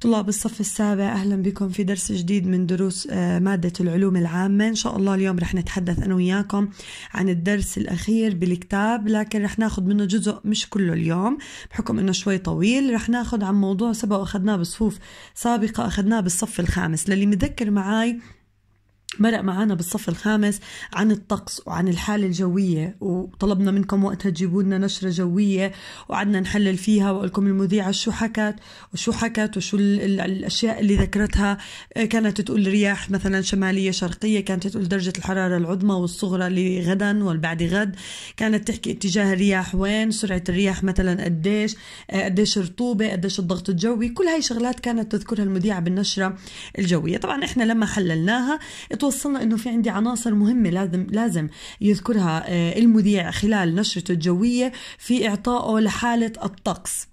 طلاب الصف السابع أهلا بكم في درس جديد من دروس آه، مادة العلوم العامة إن شاء الله اليوم رح نتحدث أنا وياكم عن الدرس الأخير بالكتاب لكن رح ناخد منه جزء مش كله اليوم بحكم أنه شوي طويل رح ناخد عن موضوع سبق أخذناه بصفوف سابقة أخذناه بالصف الخامس للي متذكر معاي مرق معنا بالصف الخامس عن الطقس وعن الحالة الجوية وطلبنا منكم وقتها تجيبوا لنا نشرة جوية وقعدنا نحلل فيها وقلكم المذيعة شو حكت وشو حكت وشو الأشياء اللي ذكرتها آه، كانت تقول رياح مثلا شمالية شرقية كانت تقول درجة الحرارة العظمى والصغرى لغدا والبعد غد كانت تحكي اتجاه الرياح وين سرعة الرياح مثلا قديش آه، قديش الرطوبة قديش الضغط الجوي كل هاي شغلات كانت تذكرها المذيعة بالنشرة الجوية طبعا احنا لما حللناها بتوصلنا انه في عندي عناصر مهمه لازم لازم يذكرها آه، المذيع خلال نشرته الجويه في اعطائه لحاله الطقس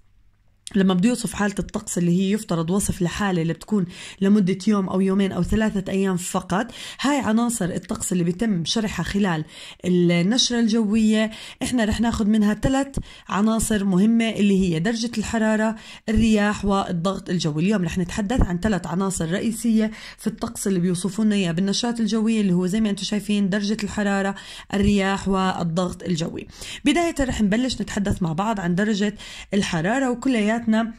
لما بده يوصف حالة الطقس اللي هي يفترض وصف لحالة اللي بتكون لمدة يوم أو يومين أو ثلاثة أيام فقط هاي عناصر الطقس اللي بيتم شرحها خلال النشرة الجوية إحنا رح ناخد منها ثلاث عناصر مهمة اللي هي درجة الحرارة الرياح والضغط الجوي اليوم رح نتحدث عن ثلاث عناصر رئيسية في الطقس اللي بيوصفوا لنا إياه بالنشرات الجوية اللي هو زي ما أنتم شايفين درجة الحرارة الرياح والضغط الجوي بداية رح نبلش نتحدث مع بعض عن درجة الحرارة وكلها كلياتنا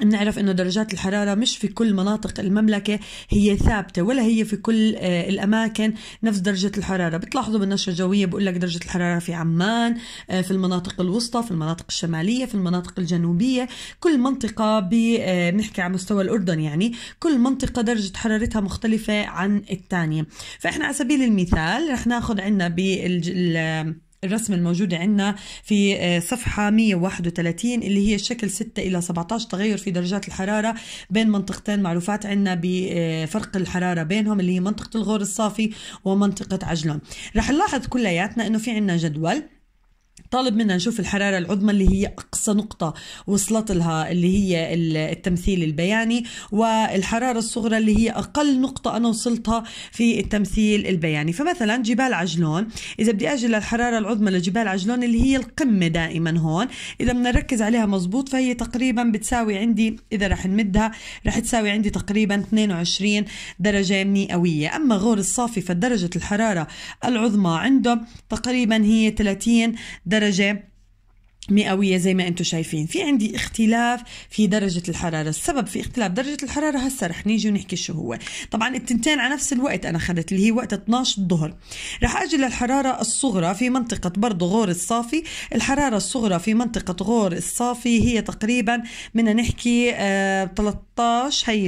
بنعرف انه درجات الحراره مش في كل مناطق المملكه هي ثابته ولا هي في كل آه، الاماكن نفس درجه الحراره بتلاحظوا بالنشره الجويه بقول لك درجه الحراره في عمان آه، في المناطق الوسطى في المناطق الشماليه في المناطق الجنوبيه كل منطقه آه، بنحكي على مستوى الاردن يعني كل منطقه درجه حرارتها مختلفه عن الثانيه فاحنا على سبيل المثال رح ناخذ عندنا بال الرسم الموجودة عندنا في آه، صفحة 131 اللي هي شكل 6 إلى 17 تغير في درجات الحرارة بين منطقتين معروفات عندنا بفرق آه، الحرارة بينهم اللي هي منطقة الغور الصافي ومنطقة عجلون رح نلاحظ كلياتنا أنه في عندنا جدول طالب منا نشوف الحراره العظمى اللي هي اقصى نقطه وصلت لها اللي هي التمثيل البياني والحراره الصغرى اللي هي اقل نقطه انا وصلتها في التمثيل البياني فمثلا جبال عجلون اذا بدي اجي للحراره العظمى لجبال عجلون اللي هي القمه دائما هون اذا بدنا نركز عليها مزبوط فهي تقريبا بتساوي عندي اذا رح نمدها رح تساوي عندي تقريبا 22 درجه مئويه اما غور الصافي فدرجه الحراره العظمى عنده تقريبا هي 30 درجه درجة مئوية زي ما انتم شايفين في عندي اختلاف في درجة الحرارة السبب في اختلاف درجة الحرارة هسا رح نيجي ونحكي شو هو طبعا التنتين على نفس الوقت انا اخذت اللي هي وقت 12 الظهر رح اجي للحرارة الصغرى في منطقة برضه غور الصافي الحرارة الصغرى في منطقة غور الصافي هي تقريبا بدنا نحكي آه 13 هي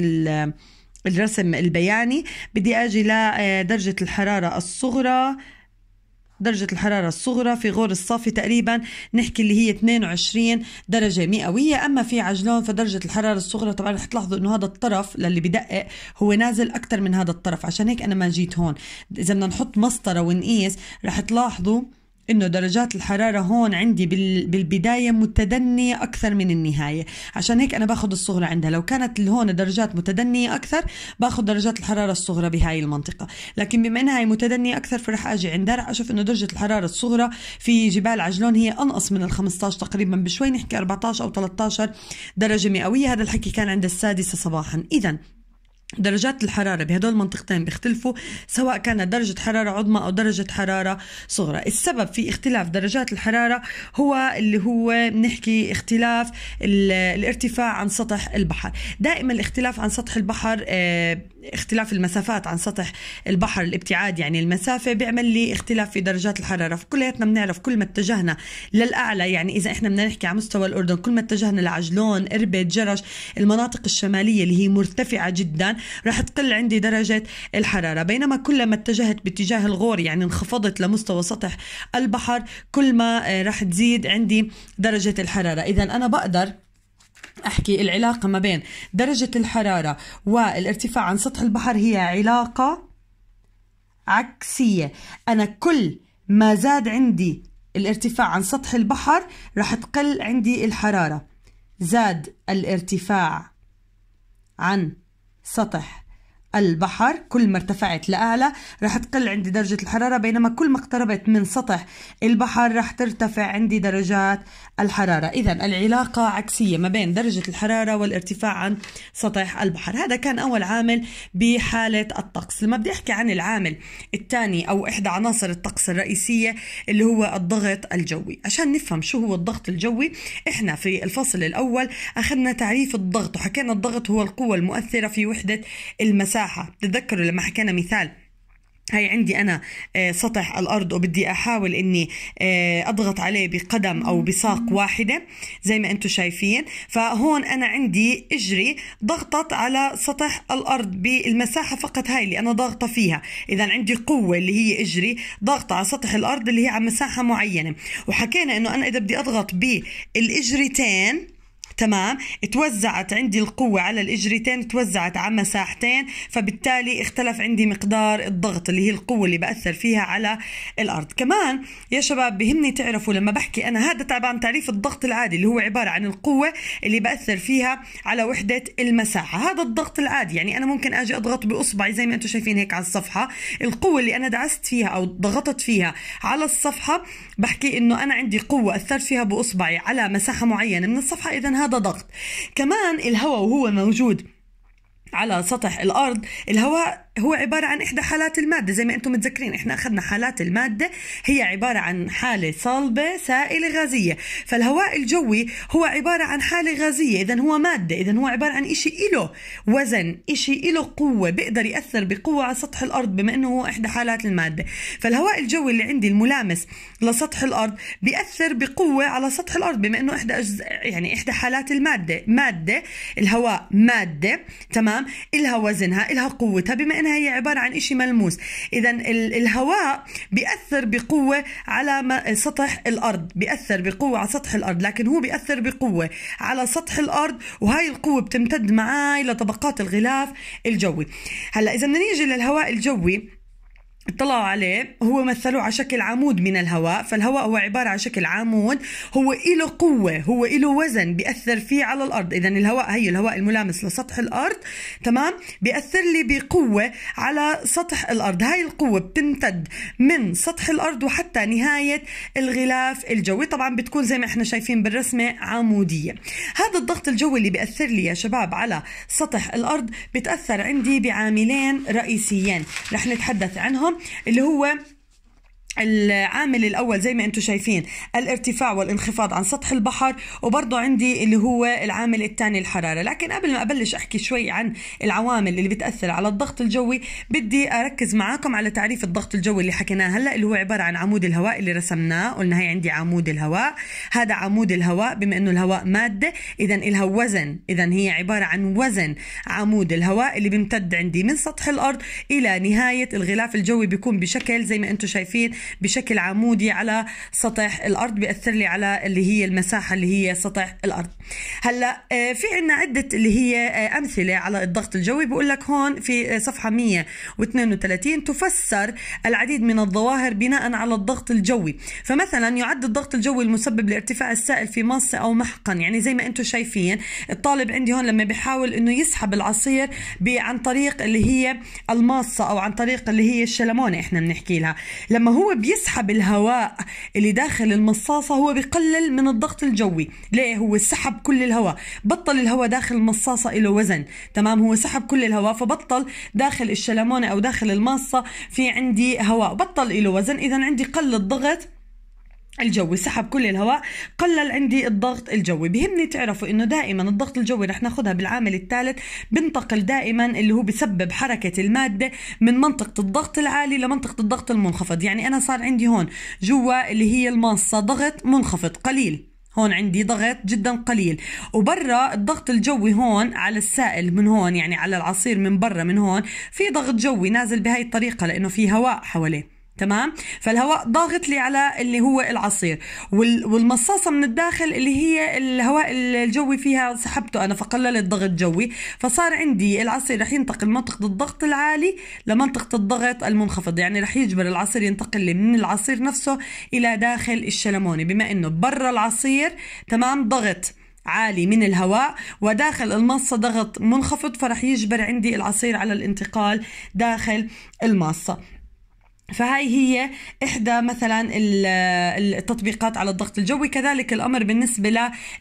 الرسم البياني بدي اجي لدرجة آه، الحرارة الصغرى درجة الحرارة الصغرى في غور الصافي تقريبا نحكي اللي هي 22 درجة مئوية أما في عجلون فدرجة الحرارة الصغرى طبعا رح تلاحظوا أنه هذا الطرف للي بدقق هو نازل أكثر من هذا الطرف عشان هيك أنا ما جيت هون إذا بدنا نحط مسطرة ونقيس رح تلاحظوا انه درجات الحراره هون عندي بالبدايه متدنيه اكثر من النهايه عشان هيك انا باخذ الصغرى عندها لو كانت هون درجات متدنيه اكثر باخذ درجات الحراره الصغرى بهاي المنطقه لكن بما انها متدنيه اكثر فرح اجي عندها رح اشوف انه درجه الحراره الصغرى في جبال عجلون هي انقص من ال 15 تقريبا بشوي نحكي 14 او 13 درجه مئويه هذا الحكي كان عند السادسه صباحا اذا درجات الحرارة بهدول المنطقتين بيختلفوا سواء كانت درجة حرارة عظمى أو درجة حرارة صغرى السبب في اختلاف درجات الحرارة هو اللي هو بنحكي اختلاف الارتفاع عن سطح البحر دائما الاختلاف عن سطح البحر آه، اختلاف المسافات عن سطح البحر الابتعاد يعني المسافة بيعمل لي اختلاف في درجات الحرارة فكلياتنا بنعرف كل ما اتجهنا للأعلى يعني إذا إحنا بدنا نحكي على مستوى الأردن كل ما اتجهنا لعجلون إربد جرش المناطق الشمالية اللي هي مرتفعة جدا رح تقل عندي درجة الحرارة بينما كل ما اتجهت باتجاه الغور يعني انخفضت لمستوى سطح البحر كل ما آه، رح تزيد عندي درجة الحرارة إذا أنا بقدر احكي العلاقه ما بين درجه الحراره والارتفاع عن سطح البحر هي علاقه عكسيه انا كل ما زاد عندي الارتفاع عن سطح البحر رح تقل عندي الحراره زاد الارتفاع عن سطح البحر كل ما ارتفعت لأعلى رح تقل عندي درجة الحرارة بينما كل ما اقتربت من سطح البحر رح ترتفع عندي درجات الحرارة إذا العلاقة عكسية ما بين درجة الحرارة والارتفاع عن سطح البحر هذا كان أول عامل بحالة الطقس لما بدي أحكي عن العامل الثاني أو إحدى عناصر الطقس الرئيسية اللي هو الضغط الجوي عشان نفهم شو هو الضغط الجوي إحنا في الفصل الأول أخذنا تعريف الضغط وحكينا الضغط هو القوة المؤثرة في وحدة المساحة مساحه بتتذكروا لما حكينا مثال هاي عندي انا آه، سطح الارض وبدي احاول اني آه، اضغط عليه بقدم او بساق واحده زي ما انتم شايفين فهون انا عندي اجري ضغطت على سطح الارض بالمساحه فقط هاي اللي انا ضاغطه فيها اذا عندي قوه اللي هي اجري ضاغطه على سطح الارض اللي هي على مساحه معينه وحكينا انه انا اذا بدي اضغط بالاجريتين تمام توزعت عندي القوة على الإجريتين توزعت على مساحتين فبالتالي اختلف عندي مقدار الضغط اللي هي القوة اللي بأثر فيها على الأرض كمان يا شباب بهمني تعرفوا لما بحكي أنا هذا طبعا تعريف الضغط العادي اللي هو عبارة عن القوة اللي بأثر فيها على وحدة المساحة هذا الضغط العادي يعني أنا ممكن أجي أضغط بإصبعي زي ما أنتم شايفين هيك على الصفحة القوة اللي أنا دعست فيها أو ضغطت فيها على الصفحة بحكي إنه أنا عندي قوة أثرت فيها بإصبعي على مساحة معينة من الصفحة إذا هذا هذا ضغط كمان الهواء وهو موجود على سطح الارض الهواء هو عبارة عن إحدى حالات المادة زي ما أنتم متذكرين إحنا أخذنا حالات المادة هي عبارة عن حالة صلبة سائلة غازية فالهواء الجوي هو عبارة عن حالة غازية إذا هو مادة إذا هو عبارة عن إشي إله وزن إشي إله قوة بيقدر يأثر بقوة على سطح الأرض بما أنه هو إحدى حالات المادة فالهواء الجوي اللي عندي الملامس لسطح الأرض بيأثر بقوة على سطح الأرض بما أنه إحدى أجزاء يعني إحدى حالات المادة مادة الهواء مادة تمام إلها وزنها إلها قوتها بما أن معناها هي عبارة عن إشي ملموس إذا الهواء بيأثر بقوة على سطح الأرض بيأثر بقوة على سطح الأرض لكن هو بيأثر بقوة على سطح الأرض وهاي القوة بتمتد معاي لطبقات الغلاف الجوي هلا إذا بدنا نيجي للهواء الجوي اطلعوا عليه هو مثلوه على شكل عمود من الهواء فالهواء هو عبارة عن شكل عمود هو إله قوة هو إله وزن بيأثر فيه على الأرض إذا الهواء هي الهواء الملامس لسطح الأرض تمام بيأثر لي بقوة على سطح الأرض هاي القوة بتمتد من سطح الأرض وحتى نهاية الغلاف الجوي طبعا بتكون زي ما احنا شايفين بالرسمة عمودية هذا الضغط الجوي اللي بيأثر لي يا شباب على سطح الأرض بتأثر عندي بعاملين رئيسيين رح نتحدث عنهم اللي هو العامل الاول زي ما انتم شايفين الارتفاع والانخفاض عن سطح البحر وبرضه عندي اللي هو العامل الثاني الحراره لكن قبل ما ابلش احكي شوي عن العوامل اللي بتاثر على الضغط الجوي بدي اركز معاكم على تعريف الضغط الجوي اللي حكيناه هلا اللي هو عباره عن عمود الهواء اللي رسمناه قلنا هي عندي عمود الهواء هذا عمود الهواء بما انه الهواء ماده اذا لها وزن اذا هي عباره عن وزن عمود الهواء اللي بيمتد عندي من سطح الارض الى نهايه الغلاف الجوي بيكون بشكل زي ما انتم شايفين بشكل عمودي على سطح الارض بياثر لي على اللي هي المساحه اللي هي سطح الارض هلا آه، في عندنا عده اللي هي آه، امثله على الضغط الجوي بقول لك هون في آه، صفحه 132 تفسر العديد من الظواهر بناء على الضغط الجوي فمثلا يعد الضغط الجوي المسبب لارتفاع السائل في مصة او محقن يعني زي ما انتم شايفين الطالب عندي هون لما بيحاول انه يسحب العصير عن طريق اللي هي الماصه او عن طريق اللي هي الشلمونه احنا بنحكي لها لما هو بيسحب الهواء اللي داخل المصاصة هو بيقلل من الضغط الجوي ليه هو سحب كل الهواء بطل الهواء داخل المصاصة له وزن تمام هو سحب كل الهواء فبطل داخل الشلمونة أو داخل الماصة في عندي هواء بطل له وزن إذا عندي قل الضغط الجوي سحب كل الهواء قلل عندي الضغط الجوي بهمني تعرفوا انه دائما الضغط الجوي رح ناخذها بالعامل الثالث بنتقل دائما اللي هو بسبب حركة المادة من منطقة الضغط العالي لمنطقة الضغط المنخفض يعني انا صار عندي هون جوا اللي هي المنصة ضغط منخفض قليل هون عندي ضغط جدا قليل وبرا الضغط الجوي هون على السائل من هون يعني على العصير من برا من هون في ضغط جوي نازل بهاي الطريقة لأنه في هواء حواليه تمام فالهواء ضاغط لي على اللي هو العصير والمصاصة من الداخل اللي هي الهواء الجوي فيها سحبته أنا فقللت ضغط جوي فصار عندي العصير رح ينتقل منطقة الضغط العالي لمنطقة الضغط المنخفض يعني رح يجبر العصير ينتقل لي من العصير نفسه إلى داخل الشلموني بما أنه برا العصير تمام ضغط عالي من الهواء وداخل المصة ضغط منخفض فرح يجبر عندي العصير على الانتقال داخل المصة فهاي هي إحدى مثلا التطبيقات على الضغط الجوي كذلك الأمر بالنسبة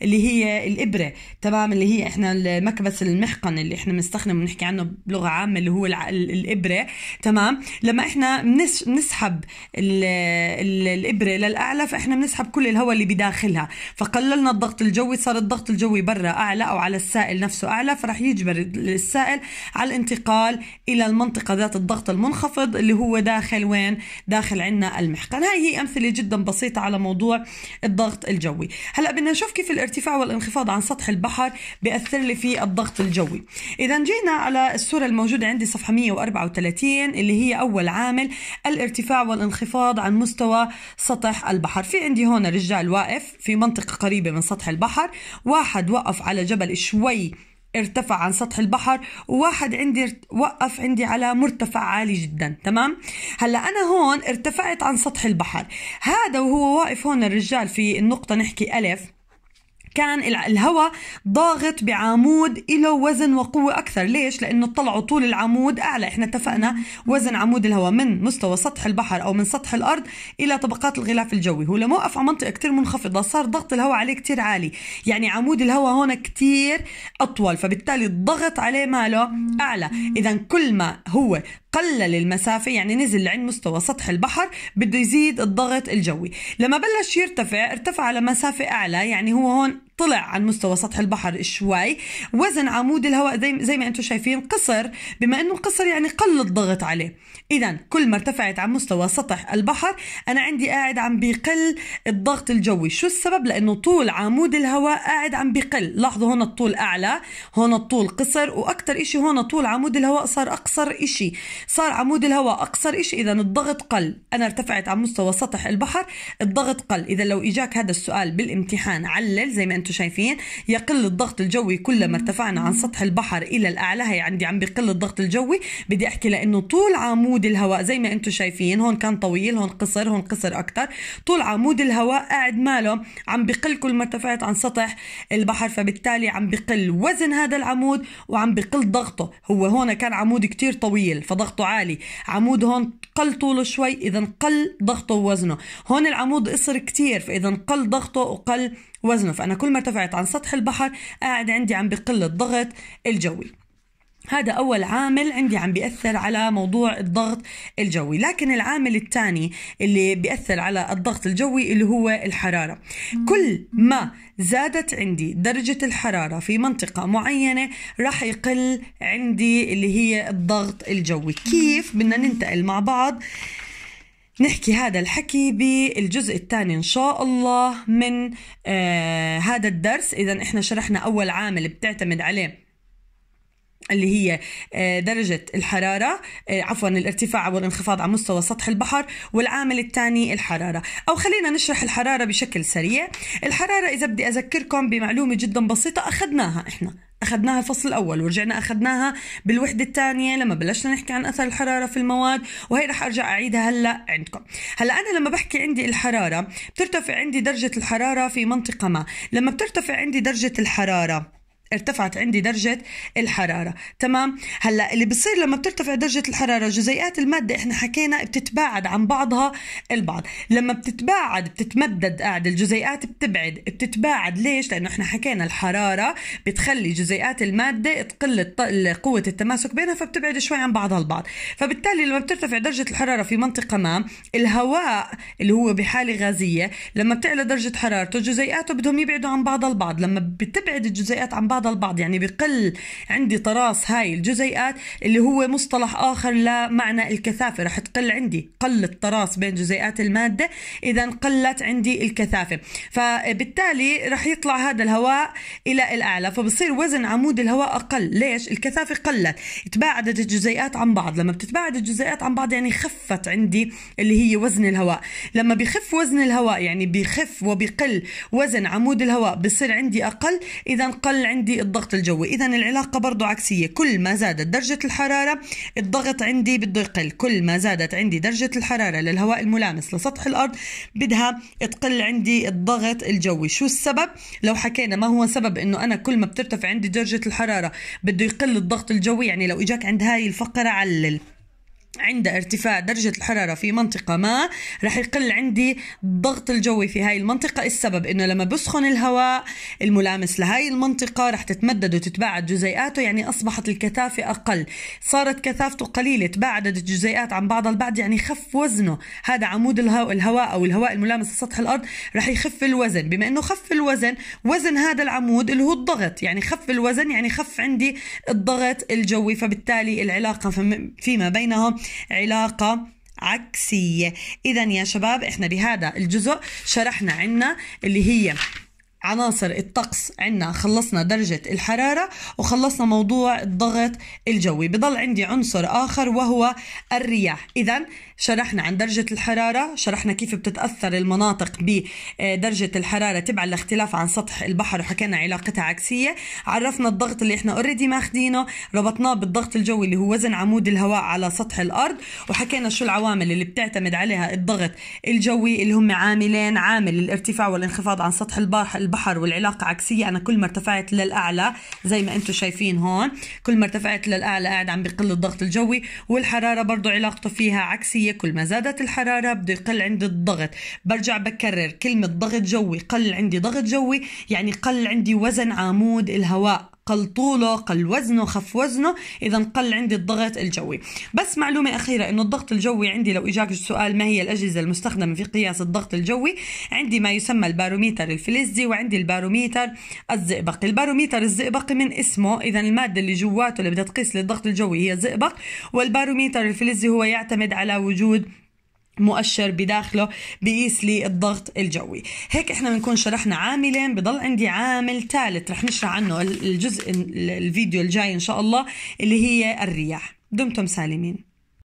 اللي هي الإبرة تمام اللي هي إحنا المكبس المحقن اللي إحنا بنستخدمه بنحكي عنه بلغة عامة اللي هو الإبرة تمام لما إحنا بنسحب الإبرة للأعلى فإحنا بنسحب كل الهواء اللي بداخلها فقللنا الضغط الجوي صار الضغط الجوي برا أعلى أو على السائل نفسه أعلى فرح يجبر السائل على الانتقال إلى المنطقة ذات الضغط المنخفض اللي هو داخل وين داخل عنا المحقن هاي هي أمثلة جدا بسيطة على موضوع الضغط الجوي هلأ بدنا نشوف كيف الارتفاع والانخفاض عن سطح البحر بيأثر لي في الضغط الجوي إذا جينا على الصورة الموجودة عندي صفحة 134 اللي هي أول عامل الارتفاع والانخفاض عن مستوى سطح البحر في عندي هون رجال واقف في منطقة قريبة من سطح البحر واحد وقف على جبل شوي ارتفع عن سطح البحر وواحد عندي وقف عندي على مرتفع عالي جدا تمام هلا انا هون ارتفعت عن سطح البحر هذا وهو واقف هون الرجال في النقطه نحكي الف كان الهواء ضاغط بعمود له وزن وقوة أكثر ليش؟ لأنه طلعوا طول العمود أعلى إحنا اتفقنا وزن عمود الهواء من مستوى سطح البحر أو من سطح الأرض إلى طبقات الغلاف الجوي هو لما وقف على منطقة كتير منخفضة صار ضغط الهواء عليه كتير عالي يعني عمود الهواء هون كتير أطول فبالتالي الضغط عليه ماله أعلى إذا كل ما هو قلل المسافة يعني نزل لعند مستوى سطح البحر بده يزيد الضغط الجوي لما بلش يرتفع ارتفع على مسافة أعلى يعني هو هون طلع عن مستوى سطح البحر شوي وزن عمود الهواء زي, زي ما انتم شايفين قصر بما انه قصر يعني قل الضغط عليه اذا كل ما ارتفعت عن مستوى سطح البحر انا عندي قاعد عم بيقل الضغط الجوي شو السبب لانه طول عمود الهواء قاعد عم بيقل لاحظوا هون الطول اعلى هون الطول قصر واكثر شيء هون طول عمود الهواء صار اقصر شيء صار عمود الهواء اقصر شيء اذا الضغط قل انا ارتفعت عن مستوى سطح البحر الضغط قل اذا لو اجاك هذا السؤال بالامتحان علل زي ما انت انتم شايفين يقل الضغط الجوي كلما ارتفعنا عن سطح البحر الى الاعلى هي عندي عم بقل الضغط الجوي بدي احكي لانه طول عمود الهواء زي ما انتم شايفين هون كان طويل هون قصر هون قصر اكثر طول عمود الهواء قاعد ماله عم بقل كل ما ارتفعت عن سطح البحر فبالتالي عم بقل وزن هذا العمود وعم بقل ضغطه هو هون كان عمود كتير طويل فضغطه عالي عمود هون قل طوله شوي اذا قل ضغطه ووزنه هون العمود قصر كتير فاذا قل ضغطه وقل وزنه فأنا كل ما ارتفعت عن سطح البحر قاعد عندي عم بقل الضغط الجوي هذا أول عامل عندي عم بيأثر على موضوع الضغط الجوي لكن العامل الثاني اللي بيأثر على الضغط الجوي اللي هو الحرارة كل ما زادت عندي درجة الحرارة في منطقة معينة راح يقل عندي اللي هي الضغط الجوي كيف بدنا ننتقل مع بعض نحكي هذا الحكي بالجزء الثاني ان شاء الله من آه هذا الدرس اذا احنا شرحنا اول عامل بتعتمد عليه اللي هي آه، درجة الحرارة آه، عفوا الارتفاع والانخفاض على مستوى سطح البحر والعامل الثاني الحرارة أو خلينا نشرح الحرارة بشكل سريع الحرارة إذا بدي أذكركم بمعلومة جدا بسيطة أخذناها إحنا اخذناها الفصل الاول ورجعنا اخذناها بالوحده الثانيه لما بلشنا نحكي عن اثر الحراره في المواد وهي رح ارجع اعيدها هلا عندكم هلا انا لما بحكي عندي الحراره بترتفع عندي درجه الحراره في منطقه ما لما بترتفع عندي درجه الحراره ارتفعت عندي درجة الحرارة تمام هلا اللي بصير لما بترتفع درجة الحرارة جزيئات المادة احنا حكينا بتتباعد عن بعضها البعض لما بتتباعد بتتمدد قاعد الجزيئات بتبعد بتتباعد ليش لانه احنا حكينا الحرارة بتخلي جزيئات المادة تقل قوة التماسك بينها فبتبعد شوي عن بعضها البعض فبالتالي لما بترتفع درجة الحرارة في منطقة ما الهواء اللي هو بحالة غازية لما بتعلى درجة حرارته جزيئاته بدهم يبعدوا عن بعضها البعض لما بتبعد الجزيئات عن بعض بعضها البعض يعني بقل عندي تراص هاي الجزيئات اللي هو مصطلح آخر لمعنى الكثافة رح تقل عندي قل التراص بين جزيئات المادة إذا قلت عندي الكثافة فبالتالي رح يطلع هذا الهواء إلى الأعلى فبصير وزن عمود الهواء أقل ليش؟ الكثافة قلت تباعدت الجزيئات عن بعض لما بتتباعد الجزيئات عن بعض يعني خفت عندي اللي هي وزن الهواء لما بخف وزن الهواء يعني بخف وبقل وزن عمود الهواء بصير عندي أقل إذا قل عندي عندي الضغط الجوي إذا العلاقة برضو عكسية كل ما زادت درجة الحرارة الضغط عندي بده يقل كل ما زادت عندي درجة الحرارة للهواء الملامس لسطح الأرض بدها تقل عندي الضغط الجوي شو السبب لو حكينا ما هو سبب أنه أنا كل ما بترتفع عندي درجة الحرارة بده يقل الضغط الجوي يعني لو إجاك عند هاي الفقرة علل عند ارتفاع درجة الحرارة في منطقة ما رح يقل عندي الضغط الجوي في هاي المنطقة السبب انه لما بسخن الهواء الملامس لهاي المنطقة رح تتمدد وتتباعد جزيئاته يعني اصبحت الكثافة اقل صارت كثافته قليلة تباعدت الجزيئات عن بعضها البعض يعني خف وزنه هذا عمود الهواء, الهواء او الهواء الملامس لسطح الارض رح يخف الوزن بما انه خف الوزن وزن هذا العمود اللي هو الضغط يعني خف الوزن يعني خف عندي الضغط الجوي فبالتالي العلاقة فيما بينهم علاقة عكسية إذا يا شباب إحنا بهذا الجزء شرحنا عنا اللي هي عناصر الطقس عنا خلصنا درجة الحرارة وخلصنا موضوع الضغط الجوي بضل عندي عنصر آخر وهو الرياح إذا شرحنا عن درجة الحرارة شرحنا كيف بتتأثر المناطق بدرجة آه، الحرارة تبع الاختلاف عن سطح البحر وحكينا علاقتها عكسية عرفنا الضغط اللي احنا اوريدي ماخدينه ربطناه بالضغط الجوي اللي هو وزن عمود الهواء على سطح الأرض وحكينا شو العوامل اللي بتعتمد عليها الضغط الجوي اللي هم عاملين عامل الارتفاع والانخفاض عن سطح البحر البحر والعلاقة عكسية أنا كل ما ارتفعت للأعلى زي ما أنتم شايفين هون كل ما ارتفعت للأعلى قاعد عم بقل الضغط الجوي والحرارة برضو علاقته فيها عكسية كل ما زادت الحرارة بده يقل عندي الضغط برجع بكرر كلمة ضغط جوي قل عندي ضغط جوي يعني قل عندي وزن عمود الهواء قل طوله قل وزنه خف وزنه اذا قل عندي الضغط الجوي بس معلومه اخيره انه الضغط الجوي عندي لو اجاك السؤال ما هي الاجهزه المستخدمه في قياس الضغط الجوي عندي ما يسمى الباروميتر الفلزي وعندي الباروميتر الزئبقي الباروميتر الزئبقي من اسمه اذا الماده اللي جواته اللي بدها تقيس للضغط الجوي هي زئبق والباروميتر الفلزي هو يعتمد على وجود مؤشر بداخله بيقيس لي الضغط الجوي هيك احنا بنكون شرحنا عاملين بضل عندي عامل ثالث رح نشرح عنه الجزء الفيديو الجاي ان شاء الله اللي هي الرياح دمتم سالمين